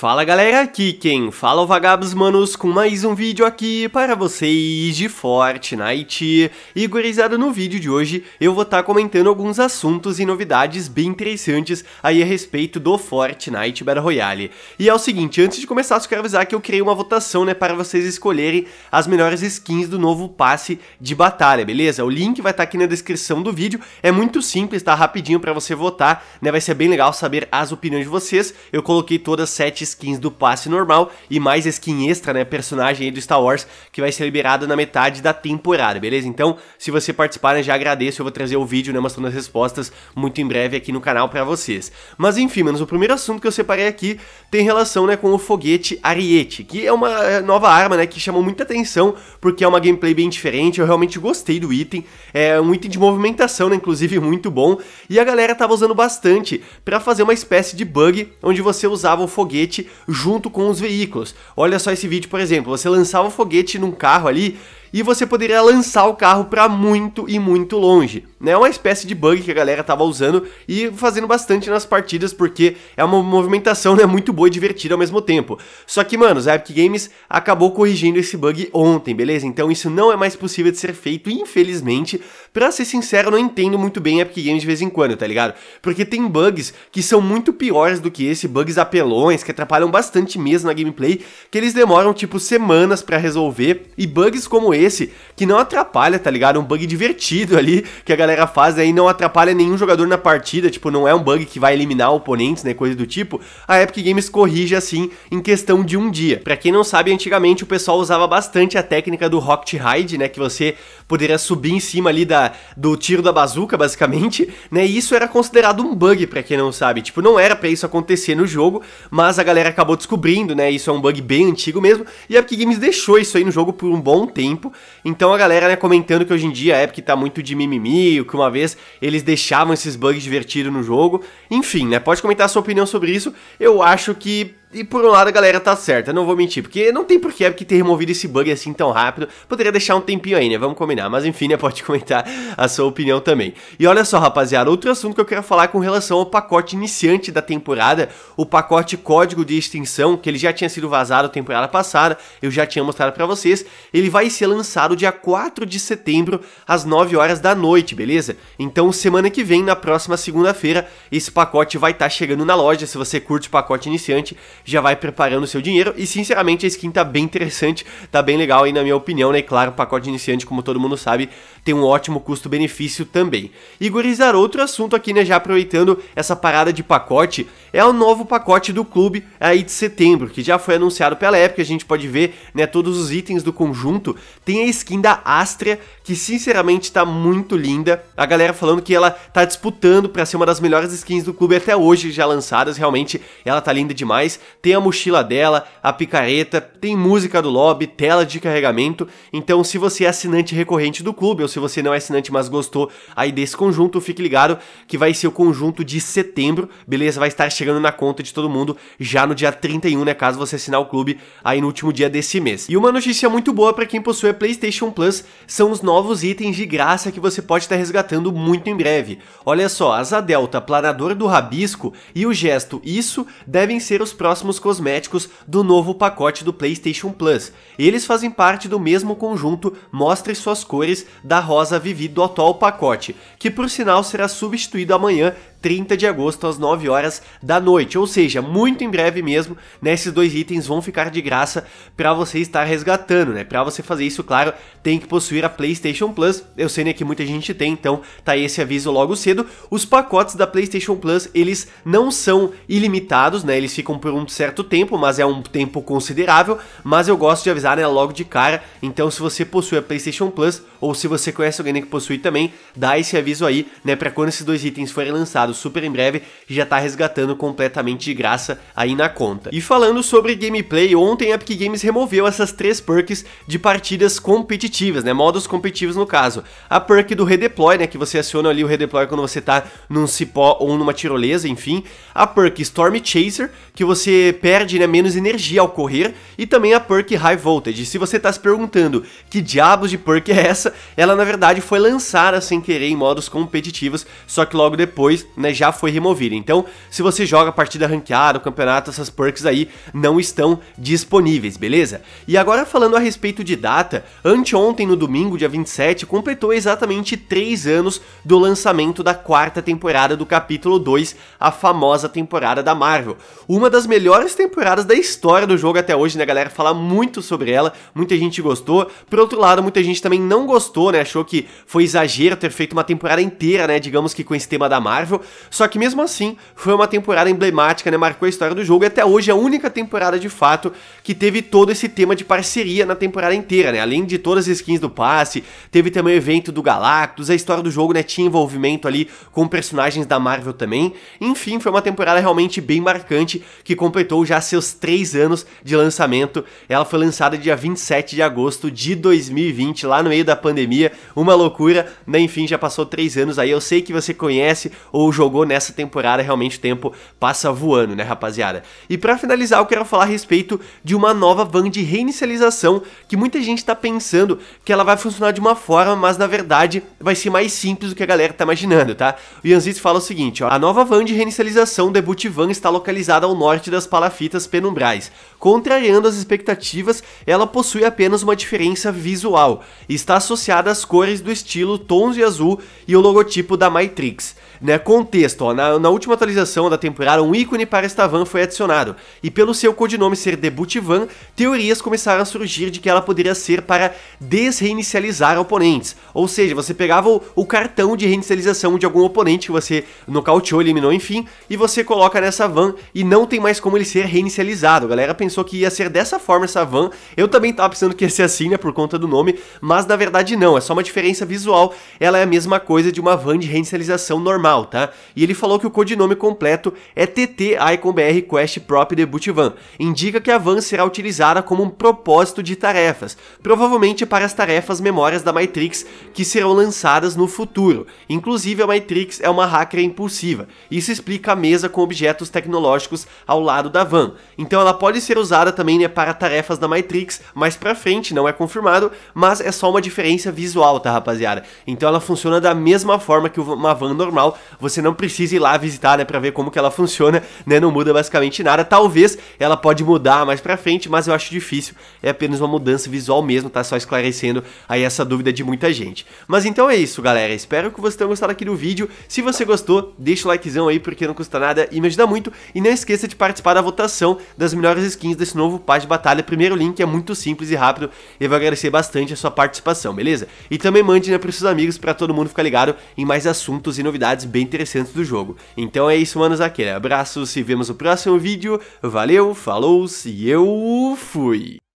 Fala galera, aqui quem fala é o Vagabos Manos com mais um vídeo aqui para vocês de Fortnite. E gurizada, no vídeo de hoje eu vou estar tá comentando alguns assuntos e novidades bem interessantes aí a respeito do Fortnite Battle Royale. E é o seguinte, antes de começar eu quero avisar que eu criei uma votação né, para vocês escolherem as melhores skins do novo passe de batalha, beleza? O link vai estar tá aqui na descrição do vídeo, é muito simples, tá rapidinho para você votar, né? vai ser bem legal saber as opiniões de vocês. Eu coloquei todas sete skins do passe normal e mais skin extra, né, personagem aí do Star Wars, que vai ser liberado na metade da temporada, beleza? Então, se você participar, né, já agradeço, eu vou trazer o vídeo, né, mostrando as respostas muito em breve aqui no canal pra vocês. Mas enfim, menos o primeiro assunto que eu separei aqui tem relação, né, com o foguete Ariete, que é uma é, nova arma, né, que chamou muita atenção, porque é uma gameplay bem diferente, eu realmente gostei do item, é um item de movimentação, né, inclusive muito bom, e a galera tava usando bastante pra fazer uma espécie de bug, onde você usava o foguete foguete junto com os veículos. Olha só esse vídeo, por exemplo, você lançava o foguete num carro ali e você poderia lançar o carro para muito e muito longe. Né? É uma espécie de bug que a galera tava usando e fazendo bastante nas partidas, porque é uma movimentação né, muito boa e divertida ao mesmo tempo. Só que, mano, a Epic Games acabou corrigindo esse bug ontem, beleza? Então isso não é mais possível de ser feito, infelizmente. Pra ser sincero, não entendo muito bem a Epic Games de vez em quando, tá ligado? Porque tem bugs que são muito piores do que esse, bugs apelões, que atrapalham bastante mesmo na gameplay, que eles demoram, tipo, semanas para resolver, e bugs como esse que não atrapalha, tá ligado? É um bug divertido ali que a galera faz aí, né? não atrapalha nenhum jogador na partida, tipo, não é um bug que vai eliminar oponentes, né, coisa do tipo. A Epic Games corrige assim em questão de um dia. Para quem não sabe, antigamente o pessoal usava bastante a técnica do Rocket Hide, né, que você poderia subir em cima ali da do tiro da bazuca, basicamente, né? E isso era considerado um bug para quem não sabe. Tipo, não era para isso acontecer no jogo, mas a galera acabou descobrindo, né? Isso é um bug bem antigo mesmo, e a Epic Games deixou isso aí no jogo por um bom tempo tempo. Então a galera, né, comentando que hoje em dia a Epic tá muito de mimimi, o que uma vez eles deixavam esses bugs divertidos no jogo. Enfim, né, pode comentar a sua opinião sobre isso. Eu acho que e por um lado a galera tá certa, não vou mentir, porque não tem porquê que ter removido esse bug assim tão rápido. Poderia deixar um tempinho aí, né? Vamos combinar. Mas enfim, né? Pode comentar a sua opinião também. E olha só, rapaziada, outro assunto que eu quero falar com relação ao pacote iniciante da temporada, o pacote código de extinção, que ele já tinha sido vazado temporada passada, eu já tinha mostrado para vocês. Ele vai ser lançado dia 4 de setembro, às 9 horas da noite, beleza? Então, semana que vem, na próxima segunda-feira, esse pacote vai estar tá chegando na loja. Se você curte o pacote iniciante, já vai preparando o seu dinheiro. E sinceramente, a skin tá bem interessante, tá bem legal aí na minha opinião, né? claro, o pacote iniciante, como todo mundo sabe, tem um ótimo custo-benefício também. E gurizar, outro assunto aqui, né? Já aproveitando essa parada de pacote, é o novo pacote do clube aí de setembro, que já foi anunciado pela época, a gente pode ver, né, todos os itens do conjunto. Tem a skin da Astria, que sinceramente tá muito linda. A galera falando que ela tá disputando para ser uma das melhores skins do clube até hoje já lançadas, realmente ela tá linda demais tem a mochila dela, a picareta, tem música do lobby, tela de carregamento. Então, se você é assinante recorrente do clube ou se você não é assinante, mas gostou aí desse conjunto, fique ligado que vai ser o conjunto de setembro, beleza? Vai estar chegando na conta de todo mundo já no dia 31, né? Caso você assinar o clube aí no último dia desse mês. E uma notícia muito boa para quem possui a PlayStation Plus são os novos itens de graça que você pode estar resgatando muito em breve. Olha só, asa delta, planador do rabisco e o gesto isso devem ser os próximos próximos cosméticos do novo pacote do PlayStation Plus. Eles fazem parte do mesmo conjunto Mostre Suas Cores da Rosa Vivi do atual pacote, que por sinal será substituído amanhã 30 de agosto às 9 horas da noite, ou seja, muito em breve mesmo, né, esses dois itens vão ficar de graça para você estar resgatando, né? Para você fazer isso, claro, tem que possuir a PlayStation Plus. Eu sei né, que muita gente tem, então tá esse aviso logo cedo. Os pacotes da PlayStation Plus, eles não são ilimitados, né? Eles ficam por um certo tempo, mas é um tempo considerável, mas eu gosto de avisar, né, logo de cara. Então, se você possui a PlayStation Plus ou se você conhece alguém que possui também, dá esse aviso aí, né, para quando esses dois itens forem lançados lançado super em breve e já tá resgatando completamente de graça aí na conta. E falando sobre gameplay, ontem a Epic Games removeu essas três perks de partidas competitivas, né, modos competitivos no caso. A perk do redeploy, né, que você aciona ali o redeploy quando você tá num cipó ou numa tirolesa, enfim. A perk Storm Chaser, que você perde né, menos energia ao correr, e também a perk High Voltage. Se você tá se perguntando que diabos de perk é essa, ela na verdade foi lançada sem querer em modos competitivos, só que logo depois né, já foi removida. Então, se você joga partida ranqueada, o campeonato, essas perks aí não estão disponíveis, beleza? E agora falando a respeito de data, anteontem no domingo, dia 27, completou exatamente 3 anos do lançamento da quarta temporada do capítulo 2, a famosa temporada da Marvel. Uma das melhores temporadas da história do jogo até hoje, né, galera? Fala muito sobre ela, muita gente gostou. Por outro lado, muita gente também não gostou, né? Achou que foi exagero ter feito uma temporada inteira, né, digamos que com esse tema da Marvel, só que mesmo assim, foi uma temporada emblemática, né? Marcou a história do jogo e até hoje é a única temporada de fato que teve todo esse tema de parceria na temporada inteira, né? Além de todas as skins do passe, teve também o evento do Galactus, a história do jogo, né? Tinha envolvimento ali com personagens da Marvel também. Enfim, foi uma temporada realmente bem marcante que completou já seus três anos de lançamento. Ela foi lançada dia 27 de agosto de 2020, lá no meio da pandemia, uma loucura, né? Enfim, já passou três anos aí. Eu sei que você conhece ou jogou nessa temporada, realmente o tempo passa voando, né, rapaziada? E para finalizar, eu quero falar a respeito de uma nova van de reinicialização que muita gente tá pensando que ela vai funcionar de uma forma, mas na verdade vai ser mais simples do que a galera tá imaginando, tá? O Yanzitz fala o seguinte, ó, a nova van de reinicialização, Debut Van, está localizada ao norte das palafitas penumbrais, Contrariando as expectativas, ela possui apenas uma diferença visual e está associada às cores do estilo tons de azul e o logotipo da Matrix. Né, contexto, ó, na, na, última atualização da temporada, um ícone para esta van foi adicionado, e pelo seu codinome ser Debut Van, teorias começaram a surgir de que ela poderia ser para desreinicializar oponentes, ou seja, você pegava o, o cartão de reinicialização de algum oponente que você nocauteou, eliminou, enfim, e você coloca nessa van e não tem mais como ele ser reinicializado, galera pensa pensou que ia ser dessa forma essa van. Eu também tava pensando que ia ser assim, né, por conta do nome, mas na verdade não, é só uma diferença visual. Ela é a mesma coisa de uma van de reinicialização normal, tá? E ele falou que o codinome completo é TT Icon BR Quest Prop Debut Van. Indica que a van será utilizada como um propósito de tarefas, provavelmente para as tarefas memórias da Matrix que serão lançadas no futuro. Inclusive a Matrix é uma hacker impulsiva. Isso explica a mesa com objetos tecnológicos ao lado da van. Então ela pode ser usada também né, para tarefas da Matrix mais pra frente, não é confirmado, mas é só uma diferença visual, tá rapaziada? Então ela funciona da mesma forma que uma van normal, você não precisa ir lá visitar né, pra ver como que ela funciona, né, não muda basicamente nada, talvez ela pode mudar mais pra frente, mas eu acho difícil, é apenas uma mudança visual mesmo, tá? Só esclarecendo aí essa dúvida de muita gente. Mas então é isso, galera, espero que vocês tenham gostado aqui do vídeo, se você gostou, deixa o likezão aí porque não custa nada e me ajuda muito, e não esqueça de participar da votação das melhores skins skins desse novo passe de batalha. Primeiro link é muito simples e rápido e vou agradecer bastante a sua participação, beleza? E também mande né, para seus amigos para todo mundo ficar ligado em mais assuntos e novidades bem interessantes do jogo. Então é isso, manos, aquele abraço, se vemos no próximo vídeo, valeu, falou, se eu fui!